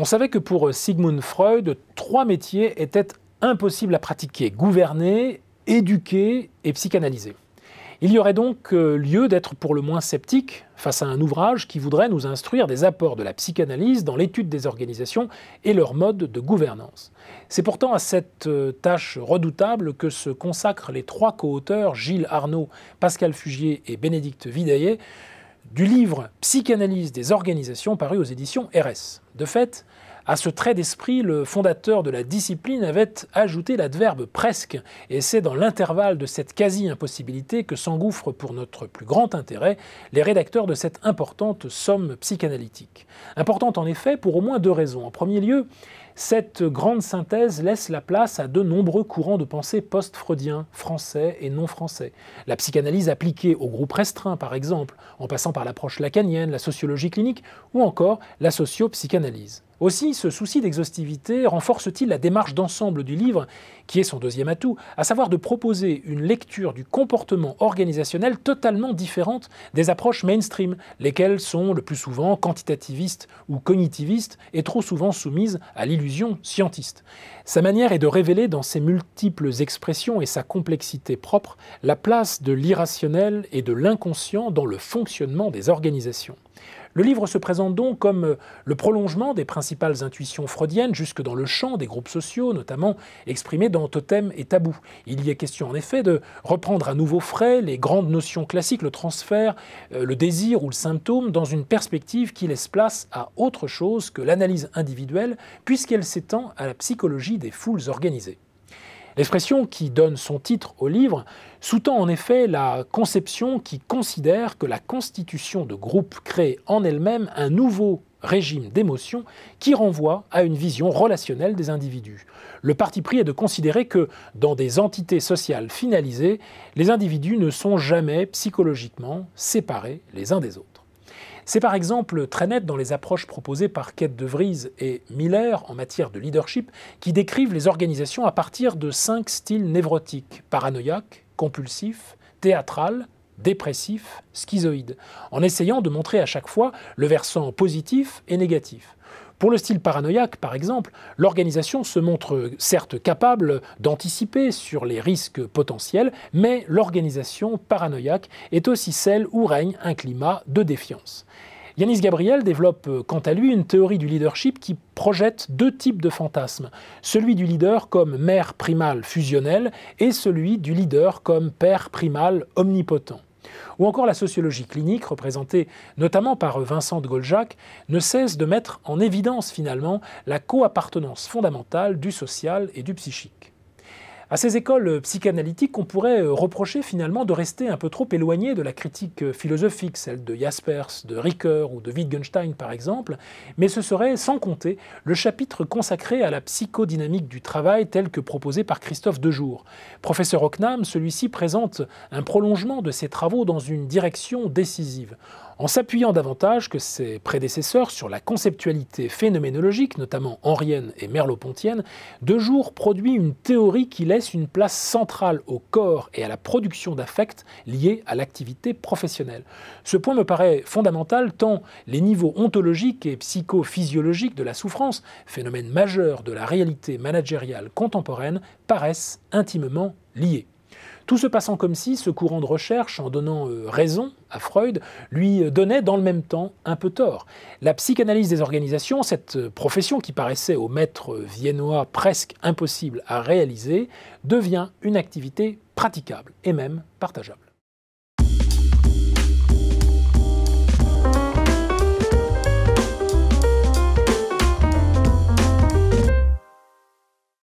On savait que pour euh, Sigmund Freud, trois métiers étaient impossibles à pratiquer, gouverner, éduquer et psychanalyser. Il y aurait donc euh, lieu d'être pour le moins sceptique face à un ouvrage qui voudrait nous instruire des apports de la psychanalyse dans l'étude des organisations et leur mode de gouvernance. C'est pourtant à cette euh, tâche redoutable que se consacrent les trois co-auteurs Gilles Arnaud, Pascal Fugier et Bénédicte Vidaillet, du livre Psychanalyse des organisations paru aux éditions RS. De fait, à ce trait d'esprit, le fondateur de la discipline avait ajouté l'adverbe presque, et c'est dans l'intervalle de cette quasi-impossibilité que s'engouffrent pour notre plus grand intérêt les rédacteurs de cette importante somme psychanalytique. Importante en effet pour au moins deux raisons. En premier lieu, cette grande synthèse laisse la place à de nombreux courants de pensée post freudien français et non français. La psychanalyse appliquée au groupe restreint, par exemple, en passant par l'approche lacanienne, la sociologie clinique ou encore la socio-psychanalyse. Aussi, ce souci d'exhaustivité renforce-t-il la démarche d'ensemble du livre, qui est son deuxième atout, à savoir de proposer une lecture du comportement organisationnel totalement différente des approches mainstream, lesquelles sont le plus souvent quantitativistes ou cognitivistes et trop souvent soumises à l'illusion scientiste. Sa manière est de révéler dans ses multiples expressions et sa complexité propre la place de l'irrationnel et de l'inconscient dans le fonctionnement des organisations. Le livre se présente donc comme euh, le prolongement des principales intuitions freudiennes jusque dans le champ des groupes sociaux, notamment exprimés dans Totem et Tabou. Il y a question en effet de reprendre à nouveau frais les grandes notions classiques, le transfert, euh, le désir ou le symptôme, dans une perspective qui laisse place à autre chose que l'analyse individuelle, puisqu'elle s'étend à la psychologie des foules organisées. L'expression qui donne son titre au livre sous-tend en effet la conception qui considère que la constitution de groupe crée en elle-même un nouveau régime d'émotions qui renvoie à une vision relationnelle des individus. Le parti pris est de considérer que, dans des entités sociales finalisées, les individus ne sont jamais psychologiquement séparés les uns des autres. C'est par exemple très net dans les approches proposées par Kate de Vries et Miller en matière de leadership, qui décrivent les organisations à partir de cinq styles névrotiques paranoïaque, compulsif, théâtral, dépressif, schizoïde, en essayant de montrer à chaque fois le versant positif et négatif. Pour le style paranoïaque, par exemple, l'organisation se montre certes capable d'anticiper sur les risques potentiels, mais l'organisation paranoïaque est aussi celle où règne un climat de défiance. Yanis Gabriel développe euh, quant à lui une théorie du leadership qui projette deux types de fantasmes, celui du leader comme mère primale fusionnelle et celui du leader comme père primal omnipotent. Ou encore la sociologie clinique, représentée notamment par Vincent de Goljac, ne cesse de mettre en évidence finalement la coappartenance fondamentale du social et du psychique à ces écoles euh, psychanalytiques on pourrait euh, reprocher finalement de rester un peu trop éloigné de la critique euh, philosophique, celle de Jaspers, de Ricoeur ou de Wittgenstein par exemple, mais ce serait sans compter le chapitre consacré à la psychodynamique du travail tel que proposé par Christophe Dejour. Professeur Ocknam, celui-ci présente un prolongement de ses travaux dans une direction décisive. En s'appuyant davantage que ses prédécesseurs sur la conceptualité phénoménologique, notamment henrienne et merleau-pontienne, Dejour produit une théorie qui laisse une place centrale au corps et à la production d'affects liés à l'activité professionnelle. Ce point me paraît fondamental tant les niveaux ontologiques et psychophysiologiques de la souffrance, phénomène majeur de la réalité managériale contemporaine, paraissent intimement liés. Tout se passant comme si ce courant de recherche, en donnant euh, raison à Freud, lui euh, donnait dans le même temps un peu tort. La psychanalyse des organisations, cette euh, profession qui paraissait au maître viennois presque impossible à réaliser, devient une activité praticable et même partageable.